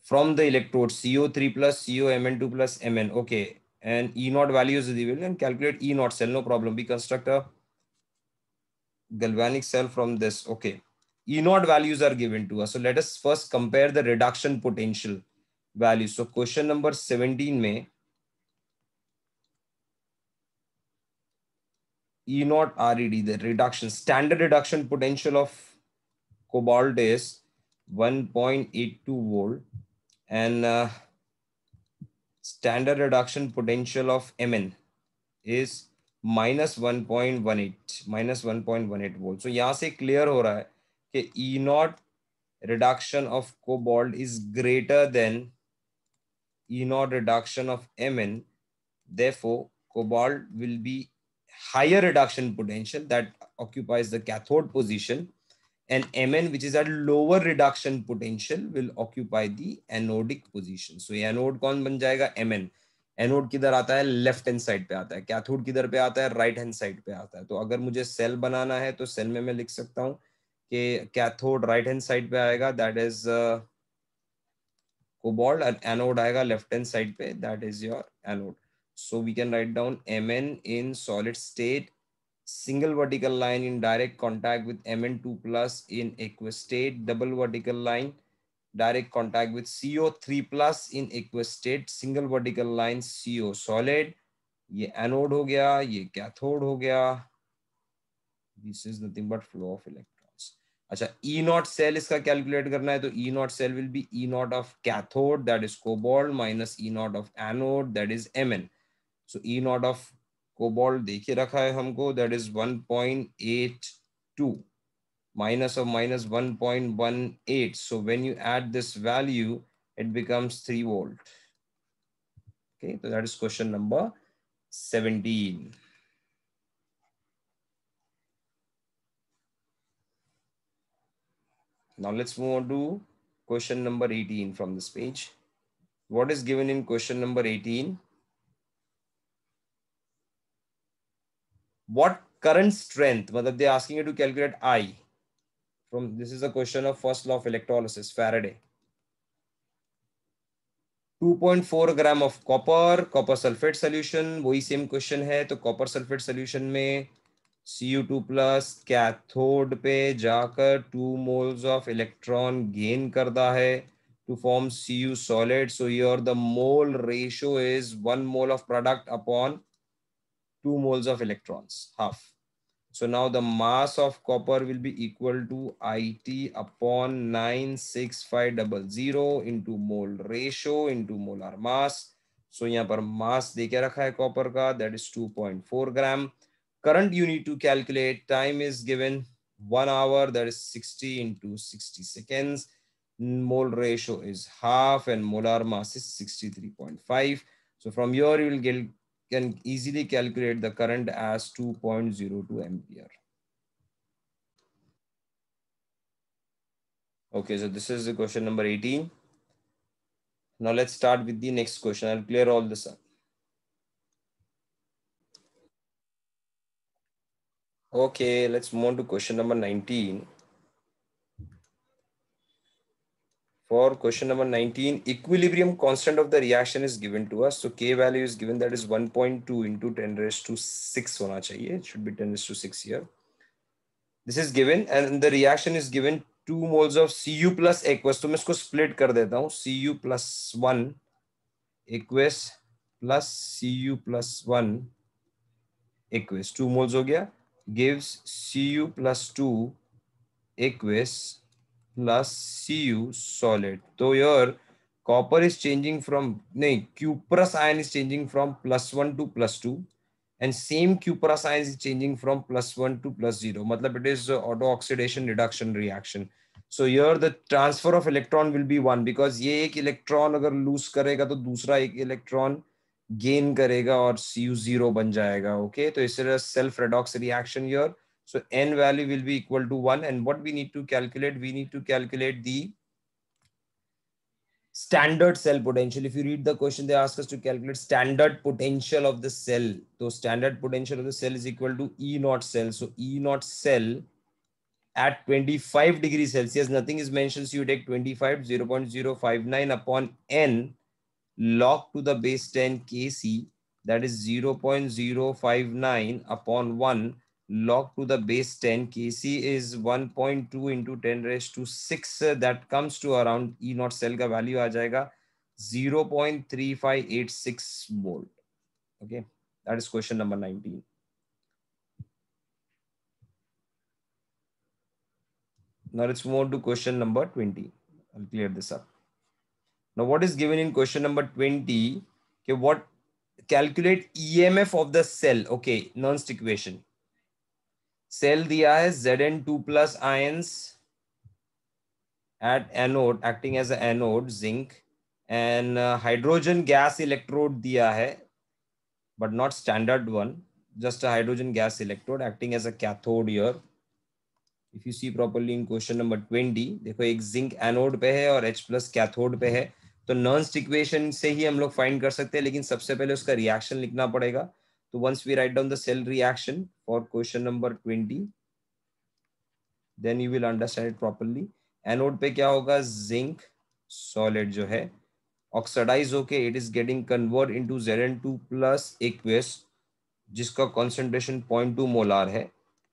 from the electrode CO3 plus Mn 2 plus Mn. Okay. And E naught values is revealed and calculate E naught cell. No problem. We construct a galvanic cell from this. Okay. E naught values are given to us. So let us first compare the reduction potential values. So question number 17 may E naught RED, the reduction, standard reduction potential of cobalt is 1.82 volt and uh, standard reduction potential of Mn is minus 1.18, minus 1.18 volt. So, at say clear or E naught reduction of cobalt is greater than E naught reduction of Mn. therefore cobalt will be higher reduction potential that occupies the cathode position and Mn, which is at lower reduction potential, will occupy the anodic position. So ये anode kon ban jayega Mn. Anode किधर आता है left hand side पे आता है cathode किधर पे आता है राइट हैंड साइड पे आता है तो अगर मुझे सेल बनाना है तो सेल में मैं लिख सकता हूं कि कैथोड राइट हैंड साइड पे आएगा that is cobalt and anode आएगा लेफ्ट हैंड साइड पे that is your anode so we can write down M in solid state single vertical line in direct contact with Mn2 plus in aqueous state, double vertical line, direct contact with CO3 plus in aqueous state, single vertical line CO solid. ये anode हो गया ये cathode हो गया this is nothing but flow of electrons अच्छा E naught cell इसका calculate करना है तो E naught cell will be E naught of cathode that is cobalt minus E naught of anode that is M N so E naught of cobalt देखे रखा है हमको that is one point eight two minus of minus one point one eight so when you add this value it becomes three volt तो that is question number seventeen Now let's move on to question number 18 from this page. What is given in question number what current strength matlab they asking you to calculate i from this is a question of first law of electrolysis faraday 2.4 gram of copper copper sulfate solution wohi same question hai to copper sulfate solution mein Cu2 plus cathode पे जाकर two moles of electron gain करता है to form Cu solid. So here the mole ratio is 1 mole of product upon 2 moles of electrons, half. So now the mass of copper will be equal to IT upon 96500 into mole ratio into molar mass. So यहाँ mass दे के रखा है copper का that is 2.4 gram. Current you need to calculate. Time is given 1 hour that is 60 into 60 seconds. Mole ratio is half and molar mass is 63.5. So from here you will get can easily calculate the current as 2.02 ampere. Okay, so this is the question number 18. Now let's start with the next question. I'll clear all this up. Okay, let's move on to question number 19. for question number 19 equilibrium constant of the reaction is given to us so k value is given that is 1.2 into 10 raised to 6 hona chahiye it should be 10 raised to 6 here this is given and the reaction is given 2 moles of cu plus aqueous so main isko split kar deta hu cu plus 1 aqueous plus cu plus 1 aqueous 2 moles ho gaya gives cu plus 2 aqueous plus Cu solid. So here copper is changing from, nay, cuprous ion is changing from plus 1 to plus 2 and same cuprous ion is changing from plus 1 to plus 0. Matlab it is auto oxidation reduction reaction. So your the transfer of electron will be one because ये एक electron अगर loose करेगा तो दूसरा एक electron gain करेगा और सी you zero बन जाएगा ओके okay? तो इस तरह self redox reaction your So n value will be equal to 1. And what we need to calculate, we need to calculate the standard cell potential. If you read the question, they ask us to calculate standard potential of the cell. So standard potential of the cell is equal to E naught cell. So E naught cell at 25 degrees Celsius, nothing is mentioned. So you take 25, 0.059 upon N log to the base 10 KC, that is 0.059 upon 1 log to the base 10 kc is 1.2 into 10 raised to 6 uh, that comes to around e not cell ka value aa jayega 0.3586 volt okay that is question number 19 Now let's move on to question number 20. I'll clear this up. Now what is given in question number 20? Okay, what calculate EMF of the cell? Okay, non-stick equation. Cell दिया है Z N two plus ions at anode acting as anode zinc and hydrogen gas electrode दिया है but not standard one just hydrogen gas electrode acting as a cathode cathode if you see properly in question number twenty देखो एक zinc anode पे है और H plus cathode पे है तो नॉन स्टिक्वेशन से ही हम लोग फाइंड कर सकते हैं लेकिन सबसे पहले उसका रिएक्शन लिखना पड़ेगा तो once we write down the cell reaction for question number 20 then you will understand it properly anode पे क्या होगा जिंक सॉलिड जो है ऑक्सीडाइज होके it is getting convert into जेरन टू प्लस इक्वेस जिसका कॉन्सेंट्रेशन पॉइंट टू मोलार है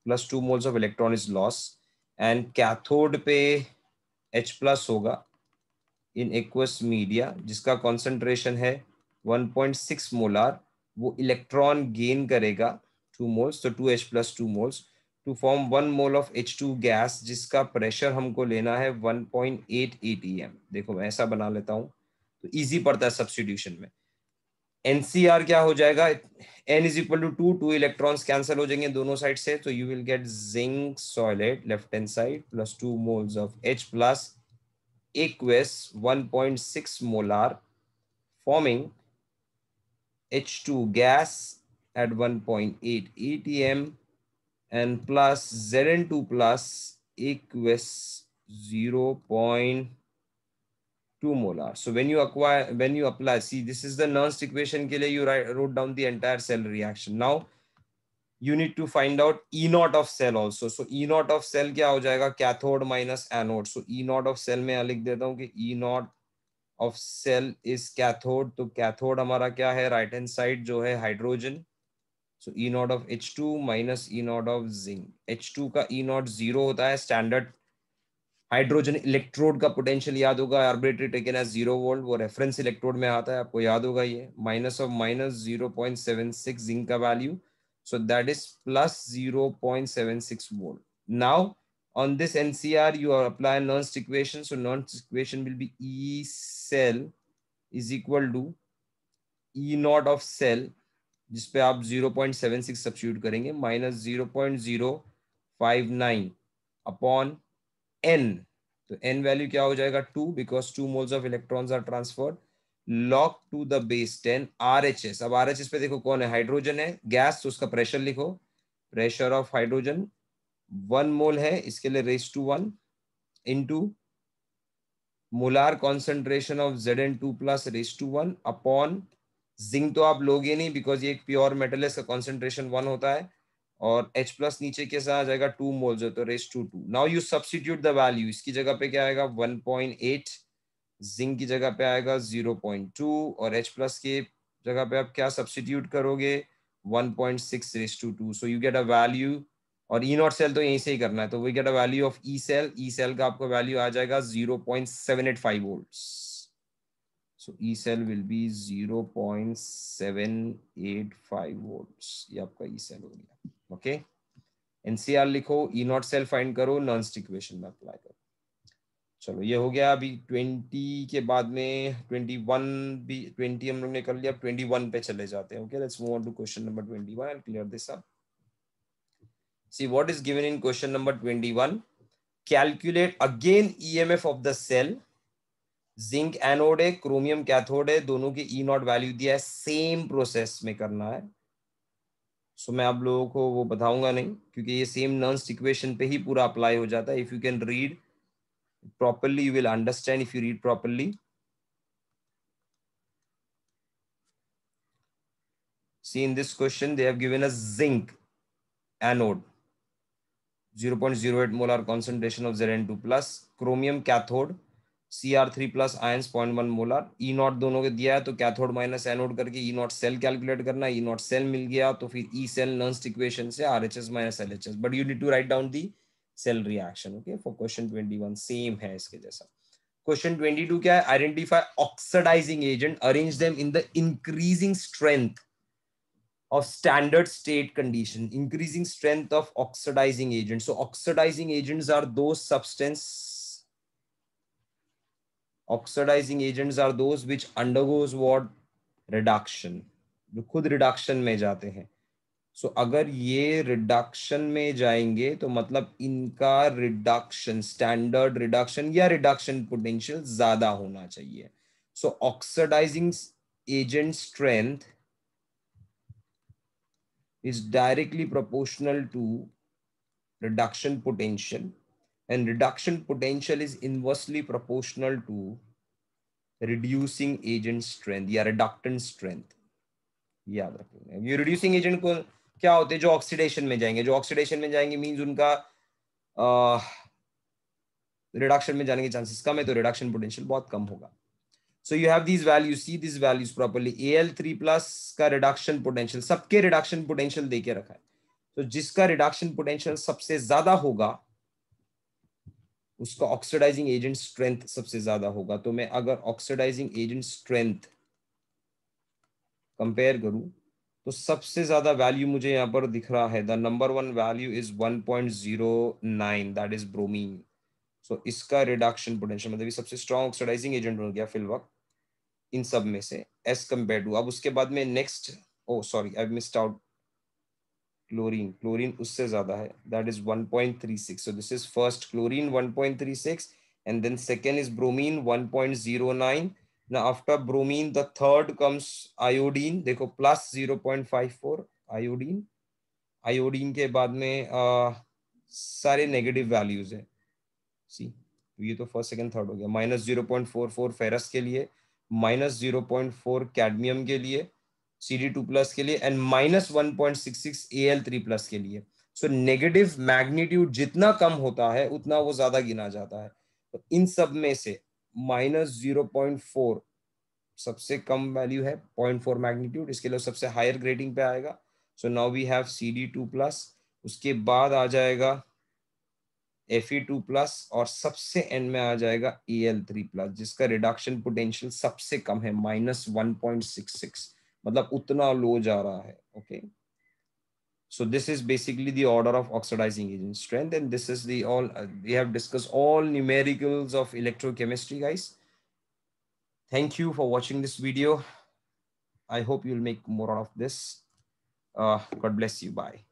plus two moles of electron is loss and cathode पे एच प्लस होगा इन एक्वस मीडिया जिसका कॉन्सेंट्रेशन है 1.6 मोलार वो इलेक्ट्रॉन गेन करेगा 2 मोल्स तो 2H plus two moles to form one mole of H2 gas जिसका pressure हमको लेना है 1.8 पॉइंट e देखो मैं ऐसा बना लेता हूँ तो इजी पड़ता है सब्सटीट्यूशन में एनसीआर क्या हो जाएगा N is equal to two two electrons cancel हो जाएंगे दोनों साइड से तो you will get zinc solid left hand side plus two moles of H plus aqueous 1.6 molar forming H2 gas at 1.8 atm and plus zn2 plus equals 0.2 molar so when you acquire when you apply see this is the nernst equation ke liye you write, wrote down the entire cell reaction now you need to find out e not of cell also so e not of cell kya ho jayega cathode minus anode so e not of cell mein likh deta hu ki e not of cell is cathode to cathode hamara kya hai right hand side jo hai hydrogen so E naught of H two minus E naught of zinc H two का E naught zero होता है standard hydrogen electrode का potential याद होगा arbitrary taken as zero volt वो reference electrode में आता है आपको याद होगा ये minus of minus zero point seven six zinc का value so that is so that is plus 0.76 volt now on this ncr you are apply nernst equation so nernst equation will be E cell is equal to E naught of cell जिस पे आप 0.76 point substitute करेंगे minus zero point zero five nine upon N तो N value क्या हो जाएगा two because two moles of electrons are transfer log to the base ten R H S अब R H S पे देखो कौन है हाइड्रोजन है गैस तो उसका प्रेशर लिखो pressure of hydrogen one mole है इसके लिए raise to one into molar concentration of Z N two plus raise to one upon zinc तो आप लोगे नहीं बिकॉज ये एक प्योर मेटल है इसका कॉन्सेंट्रेशन वन होता है और H प्लस नीचे कैसे आ जाएगा टू मोल जो तो raise to two now you substitute the value इसकी जगह पे क्या आएगा 1.8 जिंक की जगह पे आएगा 0.2 और H प्लस के जगह पे आप क्या सब्सिट्यूट करोगे 1.6 raise to two so you get a value और ई नॉट सेल तो यहीं से ही करना है तो we get a value of E cell E cell का आपको वैल्यू आ जाएगा zero point seven eight five volts So E cell will be 0.785 volts. ये आपका E cell हो गया. Okay. NCR लिखो, E not cell find करो, Nernst equation में apply करो. चलो ये हो गया अभी 20 के बाद में 21 भी 20 हम लोग ने कर लिया अब 21 पे चले जाते हैं okay let's move on to question number 21 and clear this up see what is given in question number 21 calculate again EMF of the cell zinc anode है क्रोमियम कैथोड है दोनों के ई नॉट वैल्यू दिया है सेम प्रोसेस में करना है सो so, मैं आप लोगों को वो बताऊंगा नहीं क्योंकि ये सेम नर्स इक्वेशन पे ही पूरा अप्लाई हो जाता है if you can read properly you will understand if you read properly see in this question they have given a zinc anode 0.08 molar concentration of Z chromium cathode C R three plus ion point one molar E naught दोनों के दिया है तो cathode minus anode करके ई naught cell calculate करना ई naught cell मिल गया तो फिर ई सेल नर्स्ट इक्वेशन से R H S minus L H S but you need to write down the cell reaction okay for question twenty one same है इसके जैसा question twenty two क्या है identify oxidising agent arrange them in the increasing strength of standard state condition increasing strength of oxidizing agent so oxidizing agents are those substance oxidising agents are those reduction जो खुद reduction में जाते हैं सो so, अगर ये reduction में जाएंगे तो मतलब इनका रिडक्शन स्टैंडर्ड रिडक्शन या रिडक्शन पोटेंशियल ज्यादा होना चाहिए so oxidising agent strength is directly proportional to reduction potential and reduction potential is inversely proportional to reducing agent strength या reductant strength याद रखेंगे ये reducing agent को क्या होते हैं जो ऑक्सीडेशन में जाएंगे जो ऑक्सीडेशन में जाएंगे मींस उनका रिडक्शन uh, में जाने के चांसेस कम है तो रिडक्शन पोटेंशियल बहुत कम होगा so you have these value see this values properly A L three plus का रिडक्शन पोटेंशियल सबके रिडक्शन पोटेंशियल दे के रखा है तो so, जिसका रिडक्शन पोटेंशियल सबसे ज्यादा होगा उसका ऑक्सीडाइजिंग एजेंट स्ट्रेंथ सबसे ज्यादा होगा तो मैं अगर ऑक्सीडाइजिंग एजेंट स्ट्रेंथ कंपेयर करूं तो सबसे ज्यादा वैल्यू मुझे यहां पर दिख रहा है the number one value is 1.09 that is bromine so इसका रिडक्शन पोटेंशियल मतलब सबसे स्ट्रॉन्ग ऑक्सीडाइजिंग एजेंट बन गया फिलवक इन सब में से एस कंपेयर टू अब उसके बाद में next oh sorry I missed out chlorine chlorine उससे ज्यादा है that is 1.36 so this is first chlorine 1.36 and then second is bromine 1.09 now after bromine the third comes iodine देखो प्लस 0.54 आयोडीन आयोडीन के बाद में uh, सारे negative values है सी ये तो फर्स्ट सेकंड थर्ड हो गया माइनस फेरस के लिए माइनस जीरो कैडमियम के लिए सी डी टू प्लस के लिए and minus one point six six A L three plus के लिए सो नेगेटिव मैग्नीट्यूड जितना कम होता है उतना वो ज्यादा गिना जाता है तो इन सब में से माइनस जीरो पॉइंट फोर सबसे कम वैल्यू है पॉइंट फोर मैग्नीट्यूड इसके लिए सबसे हायर ग्रेडिंग पे आएगा so now we have C D two plus उसके बाद आ जाएगा एफ ई टू प्लस और सबसे एंड में आ जाएगा ए एल थ्री प्लस जिसका रिडक्शन पोटेंशियल सबसे कम है minus one point six six मतलब उतना लो जा रहा है okay so this is basically the order of oxidising agent strength and this is all we have discuss all numericals of electrochemistry guys thank you for watching this video I hope you will make more of this God bless you bye